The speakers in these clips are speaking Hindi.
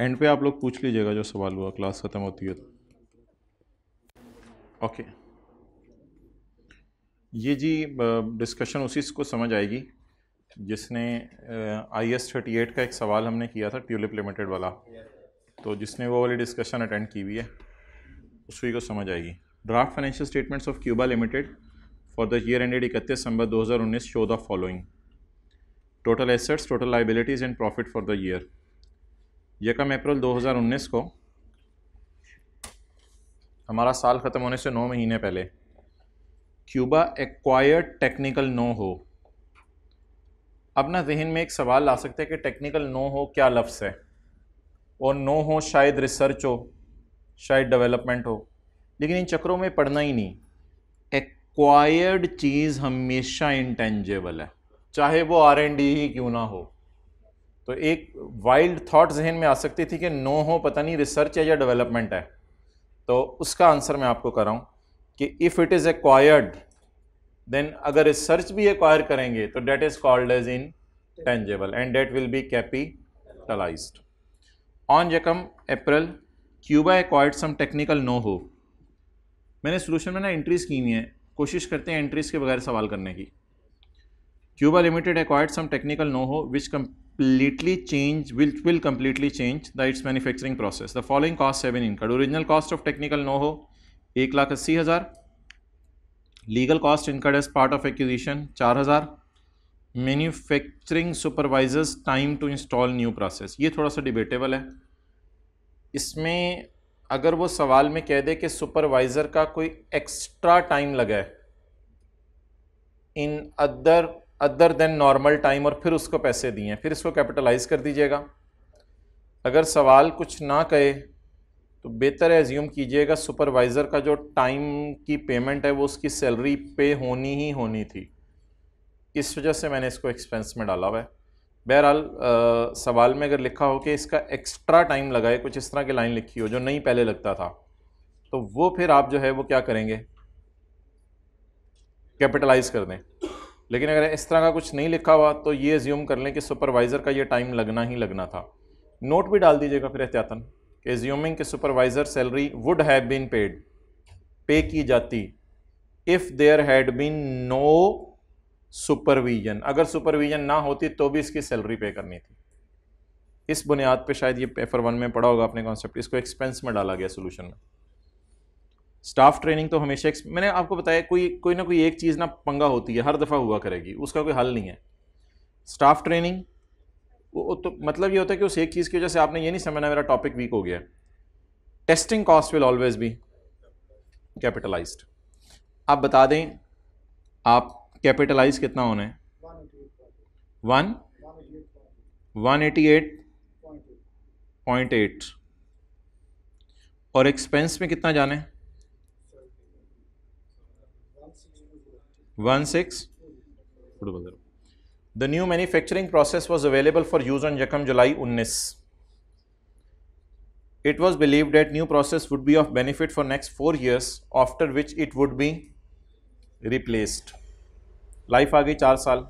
एंड पे आप लोग पूछ लीजिएगा जो सवाल हुआ क्लास ख़त्म होती है तो ओके ये जी डिस्कशन उसी को समझ आएगी जिसने आई एस थर्टी एट का एक सवाल हमने किया था ट्यूलिप लिमिटेड वाला तो जिसने वो वाली डिस्कशन अटेंड की हुई है उसी को समझ आएगी draft financial statements of Cuba limited for the year ended इकतीस सितंबर 2019 show the following total assets total liabilities and profit for the year यकम अप्रैल 2019 को हमारा साल ख़त्म होने से नौ महीने पहले क्यूबा एक्वायर्ड टेक्निकल नो हो अपना जहन में एक सवाल ला सकते हैं कि टेक्निकल नो हो क्या लफ्स है और नो हो शायद रिसर्च हो शायद डेवलपमेंट हो लेकिन इन चक्रों में पढ़ना ही नहीं क्वायर्ड चीज़ हमेशा इंटेंजेबल है चाहे वो आर एंड डी ही क्यों ना हो तो एक वाइल्ड थाट जहन में आ सकती थी कि नो हो पता नहीं रिसर्च है या डेवलपमेंट है तो उसका आंसर मैं आपको कर रहा हूँ कि if it is acquired then अगर रिसर्च भी एक्वायर करेंगे तो that is called as intangible and that will be capitalise on यकम April Cuba acquired some technical know how मैंने सोल्यूशन में ना एंट्रीज की हुई हैं कोशिश करते हैं एंट्रीज के बगैर सवाल करने की Cuba limited acquired some technical know how which completely change will will completely change the its manufacturing process the following cost है been incurred original cost of technical know how एक लाख अस्सी हज़ार legal cost incurred as part of acquisition चार हज़ार manufacturing supervisors time to install new process ये थोड़ा सा डिबेटेबल है इसमें अगर वो सवाल में कह दे कि सुपरवाइज़र का कोई एक्स्ट्रा टाइम लगा है in other other than normal time और फिर उसको पैसे दिए हैं फिर इसको कैपिटलाइज कर दीजिएगा अगर सवाल कुछ ना कहे तो बेहतर है एज्यूम कीजिएगा सुपरवाइज़र का जो टाइम की पेमेंट है वो उसकी सैलरी पे होनी ही होनी थी इस वजह से मैंने इसको एक्सपेंस में डाला हुआ है बहरहाल सवाल में अगर लिखा हो कि इसका एक्स्ट्रा टाइम लगाए कुछ इस तरह की लाइन लिखी हो जो नहीं पहले लगता था तो वो फिर आप जो है वो क्या करेंगे कैपिटलाइज कर दें लेकिन अगर इस तरह का कुछ नहीं लिखा हुआ तो ये ज्यूम कर लें कि सुपरवाइज़र का ये टाइम लगना ही लगना था नोट भी डाल दीजिएगा फिर एहतियातन कि ज्यूमिंग के supervisor salary would have been paid pay की जाती if there had been no supervision अगर सुपरविजन ना होती तो भी इसकी सैलरी पे करनी थी इस बुनियाद पे शायद ये पेपर वन में पढ़ा होगा अपने कॉन्सेप्ट इसको एक्सपेंस में डाला गया सोल्यूशन में स्टाफ ट्रेनिंग तो हमेशा मैंने आपको बताया कोई कोई ना कोई एक चीज़ ना पंगा होती है हर दफ़ा हुआ करेगी उसका कोई हल नहीं है स्टाफ ट्रेनिंग वो तो मतलब ये होता है कि उस एक चीज़ की वजह से आपने ये नहीं समझना मेरा टॉपिक वीक हो गया testing cost will always be capitalised आप बता दें आप कैपिटलाइज कितना होना है one one eighty eight point eight और एक्सपेंस में कितना जाना है one six the new manufacturing process was available for use on जकम जुलाई उन्नीस it was believe that new process would be of benefit for next four years after which it would be replaced life आ गई चार साल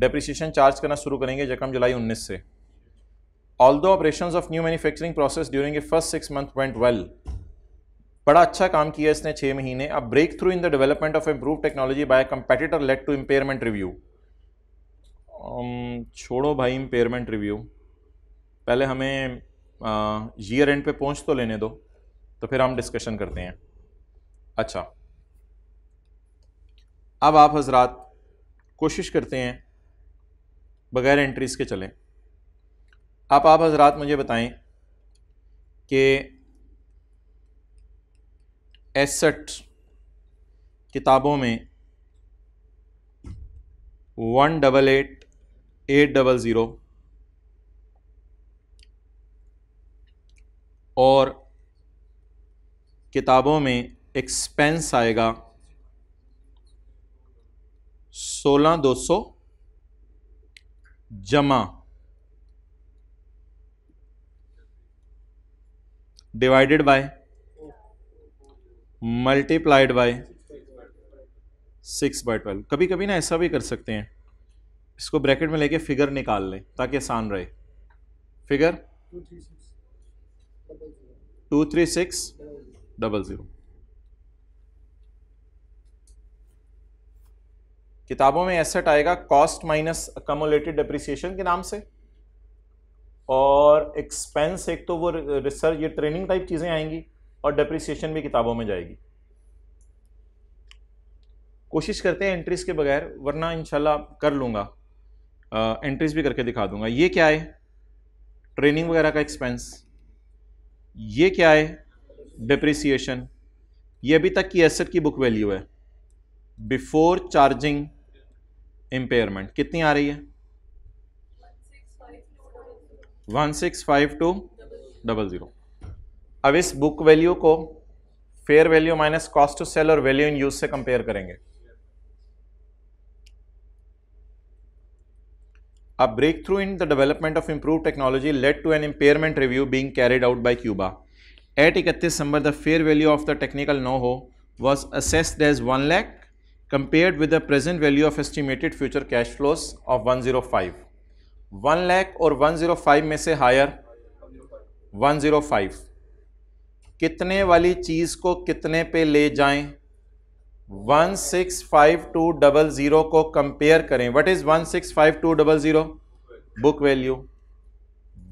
डेप्रिसिएशन चार्ज करना शुरू करेंगे जकम जुलाई उन्नीस से although operation of new manufacturing process during a first six month went well बड़ा अच्छा काम किया इसने छः महीने अब break through in the development of improve technology by competitor led to impairment review छोड़ो भाई इम्पेयरमेंट रिव्यू पहले हमें ईयर एंड पे पहुंच तो लेने दो तो फिर हम डिस्कशन करते हैं अच्छा अब आप हजरात कोशिश करते हैं बग़ैर एंट्रीज़ के चलें आप आप हजरात मुझे बताएं कि एसठ किताबों में one double eight eight double zero और किताबों में एक्सपेंस आएगा सोलह दो सौ जमा divided by multiplied by six by twelve कभी कभी ना ऐसा भी कर सकते हैं इसको ब्रैकेट में लेके फिगर निकाल लें ताकि आसान रहे figure two three six double zero किताबों में एसेट आएगा कॉस्ट माइनस अकोमोलेटेड डिप्रिसिएशन के नाम से और एक्सपेंस एक तो वो रिसर्च ये ट्रेनिंग टाइप चीज़ें आएंगी और डिप्रिसिएशन भी किताबों में जाएगी कोशिश करते हैं एंट्रीज के बगैर वरना इंशाल्लाह कर लूँगा एंट्रीज भी करके दिखा दूंगा ये क्या है ट्रेनिंग वगैरह का एक्सपेंस ये क्या है डिप्रिसिएशन ये अभी तक की एसेट की बुक वैल्यू है बिफोर चार्जिंग इंपेयरमेंट कितनी आ रही है one six five two double zero अब इस बुक वैल्यू को fair value minus cost to sell और वैल्यू इन यूज से कंपेयर करेंगे a break through in the development of improve technology led to an impairment review being carried out by Cuba at इकतीस नंबर the fair value of the technical know how was assessed as one lakh compared with the present value of estimated future cash flows of 105 1 lakh और 105 में से हायर 105 कितने वाली चीज़ को कितने पे ले जाएं 165200 को कंपेयर करें what is 165200 book value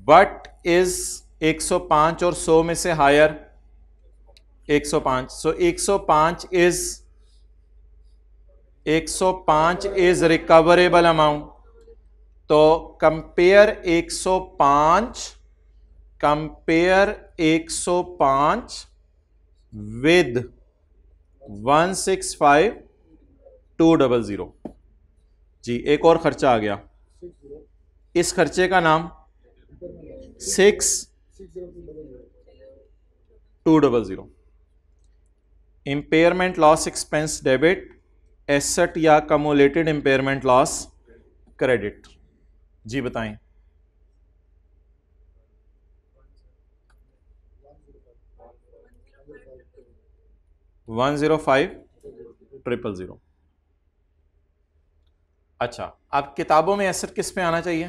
what is 105 और 100 में से higher 105 so so 105 is 105 is recoverable amount तो compare 105 compare 105 with 165 two double zero जी एक और खर्चा आ गया इस खर्चे का नाम six two double zero impairment loss expense debit asset या कमोलेटेड इम्पेयरमेंट लॉस क्रेडिट जी बताएं one zero five triple zero अच्छा आप किताबों में एसेट किस पे आना चाहिए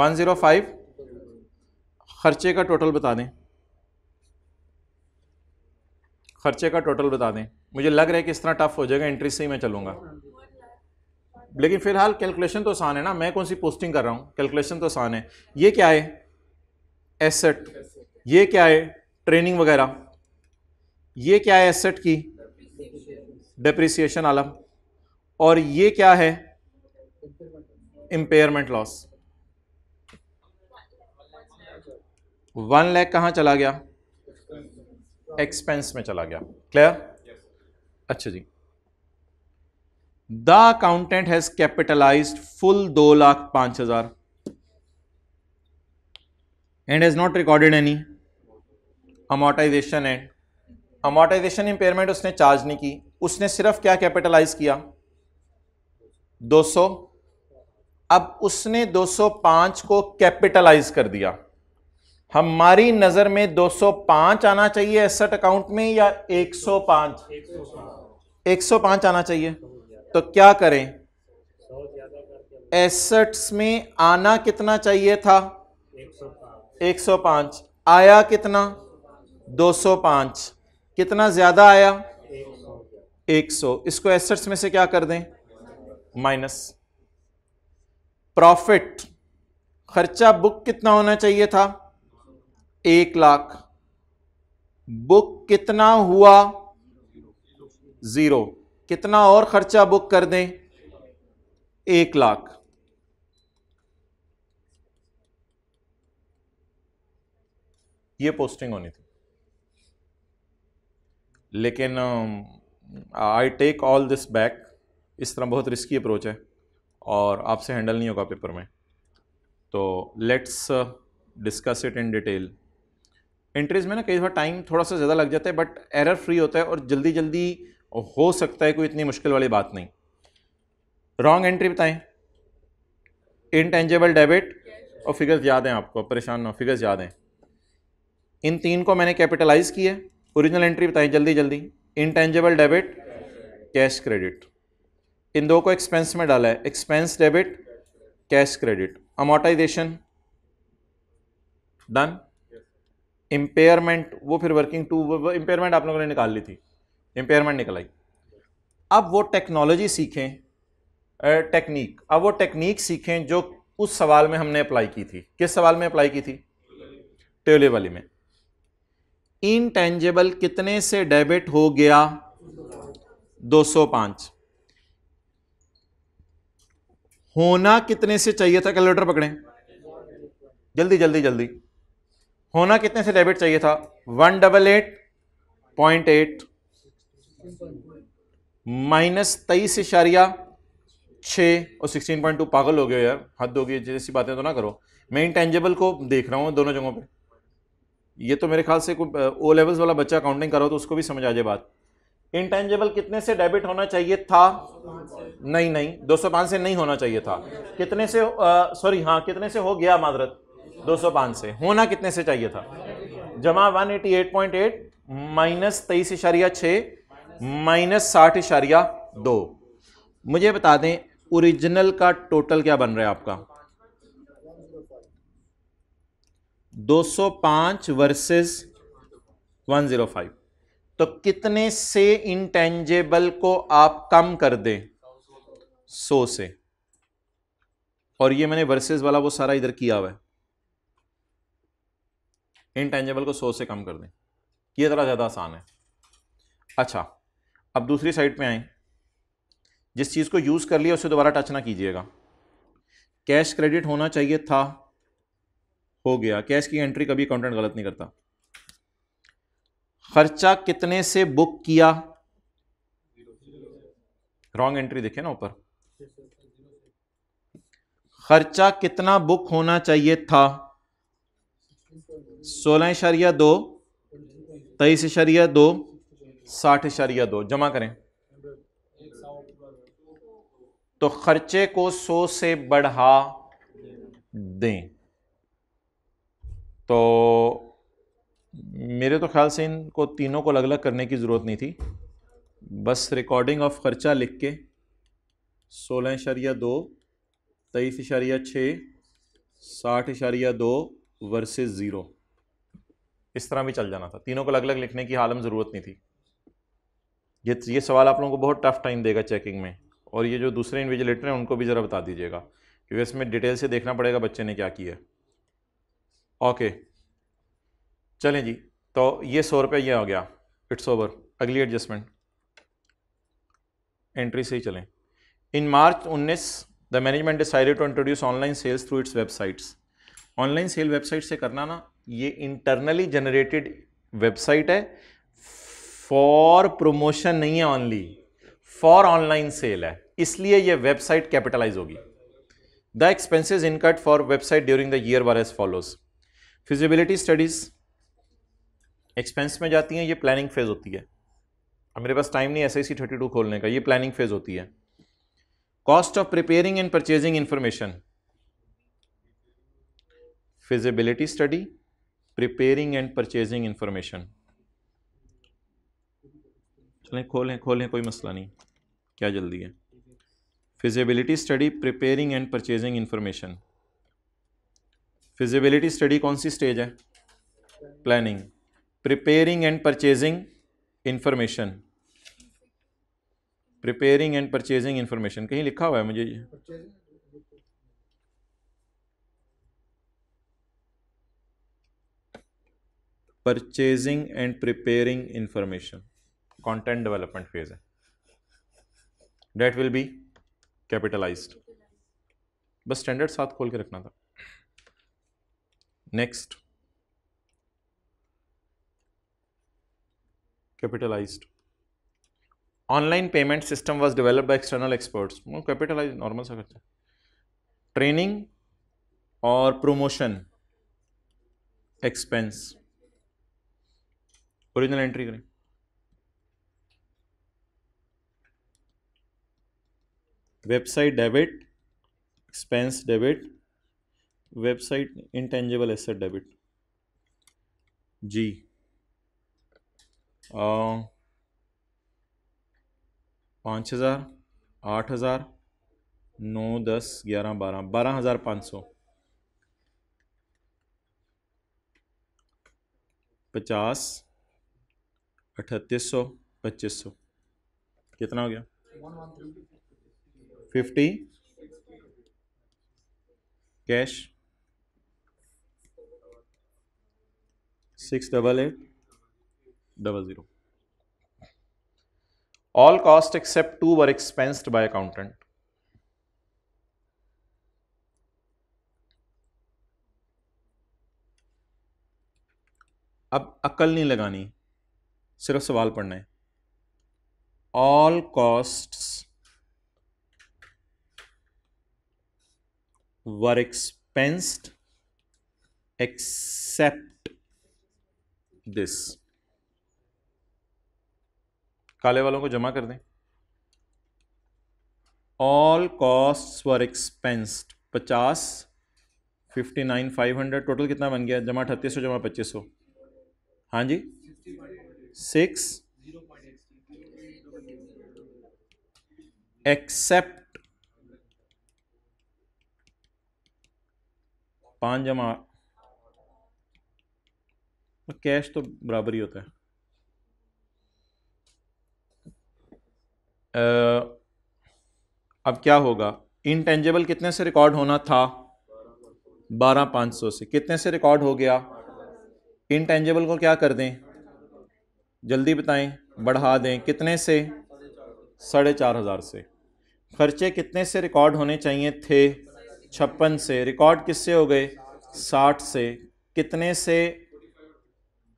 वन ज़ीरो फाइव खर्चे का टोटल बता दें खर्चे का टोटल बता दें मुझे लग रहा है कि इस तरह टफ हो जाएगा एंट्री से ही मैं चलूँगा लेकिन फ़िलहाल कैलकुलेशन तो आसान है ना मैं कौन सी पोस्टिंग कर रहा हूँ कैलकुलेशन तो आसान है ये क्या है एसेट ये क्या है ट्रेनिंग वगैरह ये क्या है एसेट की डेप्रिसिएशन आलम और ये क्या है इम्पेयरमेंट लॉस वन लैख कहाँ चला गया एक्सपेंस में चला गया क्लियर अच्छा जी the accountant has capitalise full दो लाख पांच हजार and has not recorded any amortisation and amortisation impairment उसने चार्ज नहीं की उसने सिर्फ क्या कैपिटलाइज किया 200 अब उसने 205 को कैपिटलाइज कर दिया हमारी नजर में 205 आना चाहिए एसेट अकाउंट में या 105 105 आना चाहिए तो क्या करें एसेट्स में आना कितना चाहिए था 105 आया कितना 205 कितना ज्यादा आया 100 इसको एसेट्स में से क्या कर दें माइनस प्रॉफिट खर्चा बुक कितना होना चाहिए था एक लाख बुक कितना हुआ जीरो कितना और खर्चा बुक कर दें एक लाख ये पोस्टिंग होनी थी लेकिन I take all this back इस तरह बहुत रिस्की अप्रोच है और आपसे हैंडल नहीं होगा पेपर में तो let's discuss it in detail entries में ना कई बार टाइम थोड़ा सा ज़्यादा लग जाता है बट एरर फ्री होता है और जल्दी जल्दी हो सकता है कोई इतनी मुश्किल वाली बात नहीं रॉन्ग एंट्री बताएं इनटेंजेबल डेबिट और फिगर्स याद हैं आपको परेशान ना फिगर्स याद हैं इन तीन को मैंने कैपिटलाइज किया है ओरिजिनल एंट्री बताएं जल्दी जल्दी इनटेंजेबल डेबिट कैश क्रेडिट इन दो को एक्सपेंस में डाला है expense debit cash credit amortisation done impairment वो फिर वर्किंग टू इम्पेयरमेंट आप लोगों ने निकाल ली थी इम्पेयरमेंट निकल आई अब वो टेक्नोलॉजी सीखें टेक्निक अब वो टेक्निक सीखें जो उस सवाल में हमने अप्लाई की थी किस सवाल में अप्लाई की थी ट्योले वाली में इनटेंजेबल कितने से डेबिट हो गया 205 होना कितने से चाहिए था कैलकुलेटर पकड़ें जल्दी जल्दी जल्दी होना कितने से डेबिट चाहिए था one double eight point eight minus तेईस इशारिया छः और सिक्सटीन पॉइंट टू पागल हो गया यार हद गई जैसी बातें तो ना करो मैं टेंजेबल को देख रहा हूँ दोनों जगहों पे ये तो मेरे ख्याल से कोई ओ लेवल्स वाला बच्चा काउंटिंग करो तो उसको भी समझ आ जाए बात इंटेंजेबल कितने से डेबिट होना चाहिए था नहीं नहीं 205 से नहीं होना चाहिए था कितने से सॉरी हाँ कितने से हो गया माजरत 205 से होना कितने से चाहिए था जमा 188.8 माइनस तेईस इशारिया छः माइनस साठ इशारिया दो मुझे बता दें ओरिजिनल का टोटल क्या बन रहा है आपका 205 वर्सेस 105 तो कितने से इंटेंजेबल को आप कम कर दें 100 से और ये मैंने वर्सेस वाला वो सारा इधर किया हुआ है इनटेंजेबल को सौ से कम कर दें ये ज़रा ज़्यादा आसान है अच्छा अब दूसरी साइड पे आए जिस चीज़ को यूज़ कर लिया उसे दोबारा टच ना कीजिएगा कैश क्रेडिट होना चाहिए था हो गया कैश की एंट्री कभी अकाउंटेंट गलत नहीं करता खर्चा कितने से बुक किया रॉन्ग एंट्री देखे ना ऊपर खर्चा कितना बुक होना चाहिए था सोलह इशारिया दो तेईस इशारिया दो साठ इशारिया दो जमा करें तो खर्चे को सौ से बढ़ा दें तो मेरे तो ख्याल से इनको तीनों को अलग अलग करने की ज़रूरत नहीं थी बस रिकॉर्डिंग ऑफ खर्चा लिख के सोलह इशारिया दो तेईस इशारिया छः साठ इशारिया दो वर्सेज ज़ीरो इस तरह भी चल जाना था तीनों को अलग अलग लिखने की हालम ज़रूरत नहीं थी ये ये सवाल आप लोगों को बहुत टफ टाइम देगा चेकिंग में और ये जो दूसरे इन्विजिलेटर हैं उनको भी ज़रा बता दीजिएगा क्योंकि इसमें डिटेल से देखना पड़ेगा बच्चे ने क्या किया ओके चलें जी तो ये सौ रुपये यह हो गया इट्स ओवर अगली एडजस्टमेंट एंट्री से ही चलें इन मार्च उन्नीस the management decided to introduce online sales through its websites online sale website से करना ना ये इंटरनली जनरेटेड वेबसाइट है फॉर प्रमोशन नहीं है ऑनली फॉर ऑनलाइन सेल है इसलिए ये वेबसाइट कैपिटलाइज होगी the expenses incurred for website during the year were as follows feasibility studies expense में जाती हैं ये प्लानिंग फेज होती है अब मेरे पास टाइम नहीं S I C thirty two खोलने का ये प्लानिंग फेज होती है cost of preparing and purchasing information feasibility study preparing and purchasing information चलें खोलें खोलें कोई मसला नहीं क्या जल्दी है feasibility study preparing and purchasing information feasibility study कौन सी स्टेज है planning preparing and purchasing information preparing and purchasing information कहीं लिखा हुआ है मुझे purchasing and preparing information content development phase है डेट विल बी कैपिटलाइज बस स्टैंडर्ड साथ खोल के रखना था next capitalise online payment system was developed by external experts capitalise normal सा करते ट्रेनिंग और प्रोमोशन एक्सपेंस ओरिजिनल एंट्री करें website debit expense debit website intangible asset debit जी पाँच हज़ार आठ हज़ार नौ दस ग्यारह बारह बारह हज़ार पाँच सौ पचास अठतीस सौ पच्चीस सौ कितना हो गया fifty cash six double eight double zero all cost except two were expensed by accountant अब अकल नहीं लगानी सिर्फ सवाल पढ़ना है all cost were expensed except this काले वालों को जमा कर दें ऑल कॉस्ट वर एक्सपेंस्ड पचास fifty nine five hundred total कितना बन गया जमा अठतीस सौ जमा पच्चीस सौ हाँ जी six एक्सेप्ट पाँच जमा कैश तो, तो बराबर ही होता है अब क्या होगा इनटेंजेबल कितने से रिकॉर्ड होना था बारह पाँच सौ से कितने से रिकॉर्ड हो गया इनटेंजेबल को क्या कर दें जल्दी बताएं बढ़ा दें कितने से साढ़े चार हज़ार से खर्चे कितने से रिकॉर्ड होने चाहिए थे छप्पन से रिकॉर्ड किससे हो गए साठ से कितने से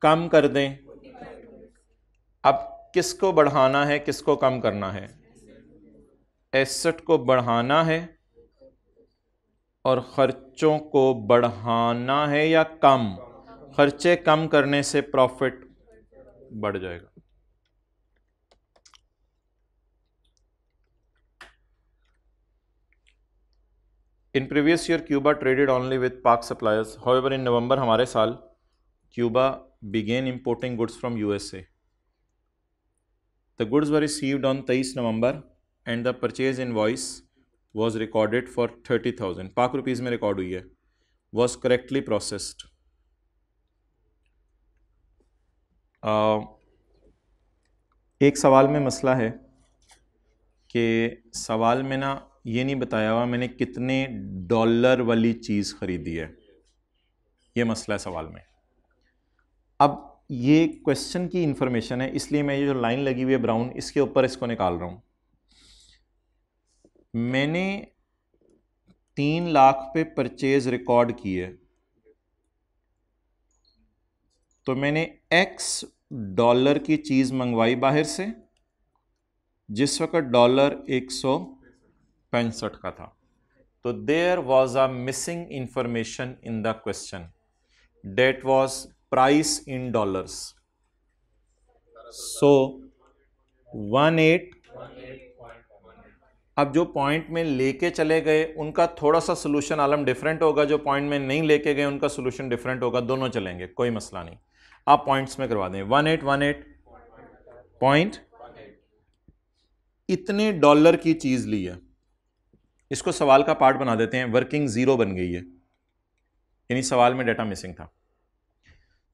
कम कर दें अब किसको बढ़ाना है किसको कम करना है एसेट को बढ़ाना है और ख़र्चों को बढ़ाना है या कम खर्चे कम करने से प्रॉफिट बढ़ जाएगा in previous year Cuba traded only with Pak suppliers however in November हमारे साल Cuba began importing goods from USA the goods were received on तेईस November and the purchase invoice was recorded for thirty thousand Pak rupees में रिकॉर्ड हुई है वॉज करेक्टली प्रोसेस्ड एक सवाल में मसला है कि सवाल में ना ये नहीं बताया हुआ मैंने कितने डॉलर वाली चीज़ ख़रीदी है ये मसला है सवाल में अब ये क्वेश्चन की इन्फॉर्मेशन है इसलिए मैं ये जो लाइन लगी हुई है ब्राउन इसके ऊपर इसको निकाल रहा हूँ मैंने तीन लाख पे परचेज रिकॉर्ड की है तो मैंने एक्स डॉलर की चीज़ मंगवाई बाहर से जिस वक्त डॉलर एक सौ पैंसठ का था तो there was a missing information in the question that was price in dollars so one eight अब जो पॉइंट में लेके चले गए उनका थोड़ा सा सोल्यूशन आलम डिफरेंट होगा जो पॉइंट में नहीं लेके गए उनका सोल्यूशन डिफरेंट होगा दोनों चलेंगे कोई मसला नहीं आप पॉइंट्स में करवा दें one eight one eight point इतने डॉलर की चीज़ ली है इसको सवाल का पार्ट बना देते हैं वर्किंग ज़ीरो बन गई है यानी सवाल में डाटा मिसिंग था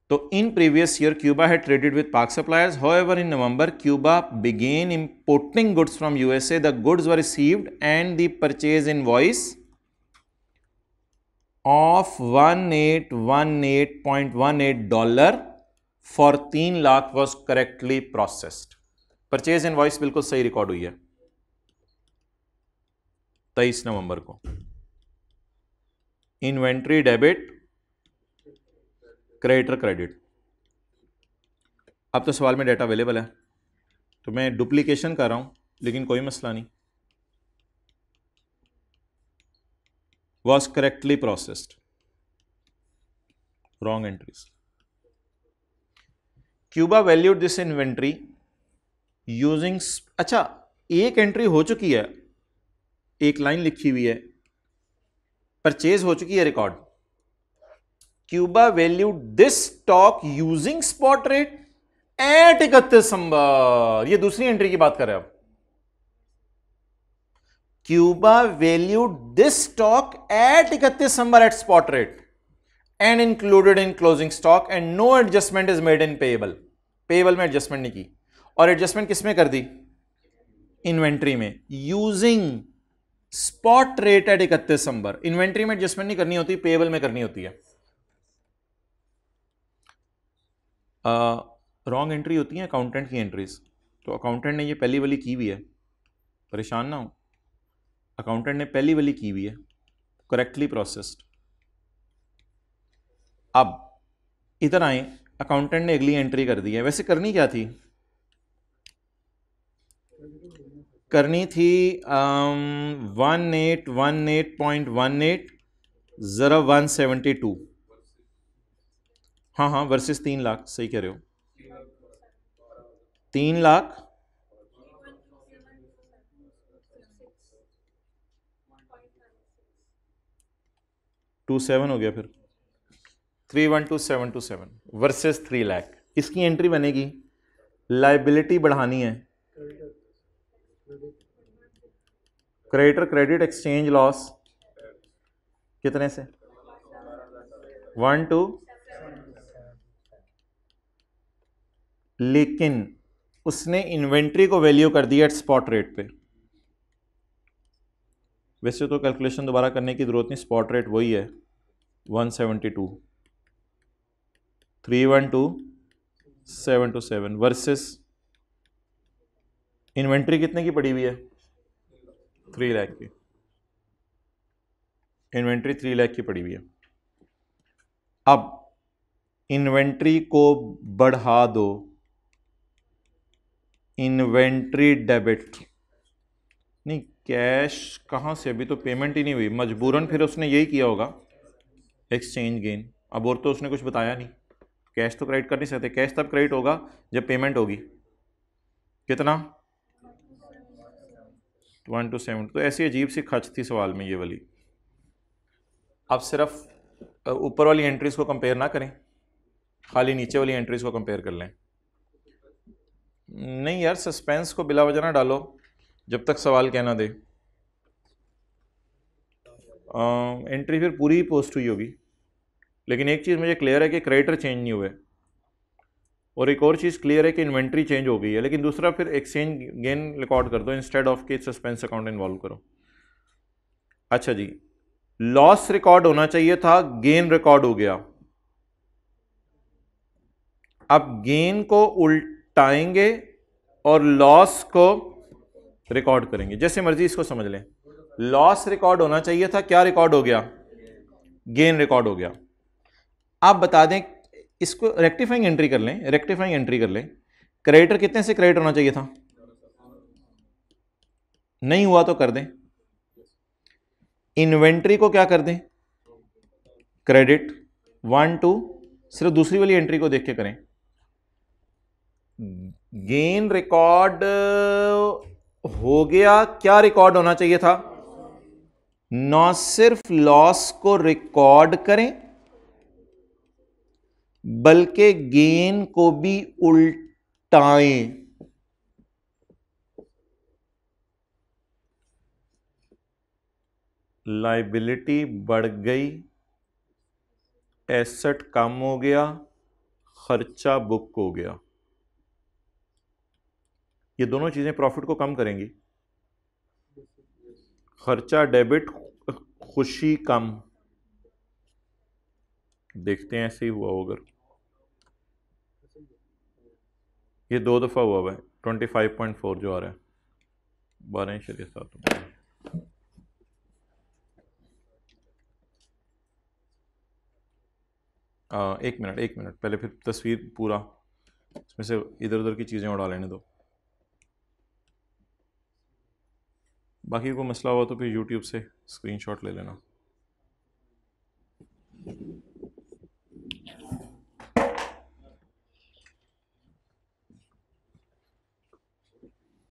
तो इन प्रीवियस ईयर क्यूबा है traded with Pak suppliers however in November Cuba began importing goods from USA the goods were received and the purchase invoice of one one one eight eight point eight dollar for तीन lakh was correctly processed purchase invoice बिल्कुल सही रिकॉर्ड हुई है तेईस नवंबर को इन्वेंट्री डेबिट क्रेडिटर क्रेडिट अब तो सवाल में डाटा अवेलेबल है तो मैं डुप्लीकेशन कर रहा हूं लेकिन कोई मसला नहीं was correctly processed wrong entries Cuba valued this inventory using अच्छा एक एंट्री हो चुकी है एक लाइन लिखी हुई है परचेज हो चुकी है record Cuba valued this stock using spot rate at इकतीस दिसंबर ये दूसरी एंट्री की बात कर रहे हैं आप Cuba valued this stock at इकतीस दिसंबर at spot rate and included in closing stock and no adjustment is made in payable payable में एडजस्टमेंट नहीं की और एडजस्टमेंट किसमें कर दी इन्वेंट्री में यूजिंग स्पॉट रेट एट इकतीस दिसंबर इन्वेंट्री में एडजस्टमेंट नहीं करनी होती पेएबल में करनी होती है रॉन्ग uh, एंट्री होती है अकाउंटेंट की एंट्रीज तो अकाउंटेंट ने ये पहली वाली की भी है परेशान ना हो अकाउंटेंट ने पहली वाली की भी है करेक्टली प्रोसेस्ड अब इधर आए अकाउंटेंट ने अगली एंट्री कर दी है वैसे करनी क्या थी करनी थी one eight one eight point one eight ज़रा वन सेवेंटी टू हाँ हाँ वर्सेस तीन लाख सही कह रहे हो तीन लाख टू सेवन हो गया फिर three one two seven two seven versus three lakh इसकी एंट्री बनेगी लाइबिलिटी बढ़ानी है क्रेडिटर क्रेडिट एक्सचेंज लॉस कितने से वन टू लेकिन उसने इन्वेंट्री को वैल्यू कर दिया एट स्पॉट रेट पे वैसे तो कैलकुलेशन दोबारा करने की ज़रूरत नहीं स्पॉट रेट वही है 172 three one two seven two seven versus inventory कितने की पड़ी हुई है थ्री लाख की इन्वेंट्री थ्री लाख की पड़ी हुई है अब इन्वेंट्री को बढ़ा दो इन्वेंट्री डेबिट नहीं कैश कहाँ से अभी तो पेमेंट ही नहीं हुई मजबूरन फिर उसने यही किया होगा एक्सचेंज गेन अब और तो उसने कुछ बताया नहीं कैश तो क्रेडिट कर नहीं सकते कैश तब क्रेडिट होगा जब पेमेंट होगी कितना वन टू सेवन तो ऐसी अजीब सी खर्च थी सवाल में ये वाली आप सिर्फ ऊपर वाली एंट्रीज़ को कंपेयर ना करें खाली नीचे वाली एंट्रीज़ को कंपेयर कर लें नहीं यार सस्पेंस को बिला वजह ना डालो जब तक सवाल कहना दे आ, एंट्री फिर पूरी पोस्ट हुई होगी लेकिन एक चीज़ मुझे क्लियर है कि क्रेडिटर चेंज नहीं हुए और एक और चीज़ क्लियर है कि इन्वेंट्री चेंज हो गई है लेकिन दूसरा फिर एक्सचेंज गेन रिकॉर्ड कर दो इंस्टेड ऑफ के सस्पेंस अकाउंट इन्वॉल्व करो अच्छा जी लॉस रिकॉर्ड होना चाहिए था गेन रिकॉर्ड हो गया अब गेन को उल्टाएंगे और लॉस को रिकॉर्ड करेंगे जैसे मर्जी इसको समझ लें लॉस रिकॉर्ड होना चाहिए था क्या रिकॉर्ड हो गया गेन रिकॉर्ड हो गया आप बता दें इसको रेक्टिफाइंग एंट्री कर लें रेक्टिफाइंग एंट्री कर लें क्रेडिटर कितने से क्रेडिट होना चाहिए था नहीं हुआ तो कर दें इन्वेंट्री को क्या कर दें क्रेडिट वन टू सिर्फ दूसरी वाली एंट्री को देख के करें गेन रिकॉर्ड हो गया क्या रिकॉर्ड होना चाहिए था ना सिर्फ लॉस को रिकॉर्ड करें बल्कि गेंद को भी उल्टाएं लाइबिलिटी बढ़ गई एसेट कम हो गया खर्चा बुक हो गया ये दोनों चीज़ें प्रॉफिट को कम करेंगी खर्चा डेबिट खुशी कम देखते हैं ऐसे ही हुआ होगा ये दो दफ़ा हुआ है ट्वेंटी फाइव पॉइंट फोर जो आ रहा है बारह शरीर सात आ, एक मिनट एक मिनट पहले फिर तस्वीर पूरा इसमें से इधर उधर की चीज़ें उड़ा लेने दो बाकी कोई मसला हुआ तो फिर यूट्यूब से स्क्रीनशॉट ले लेना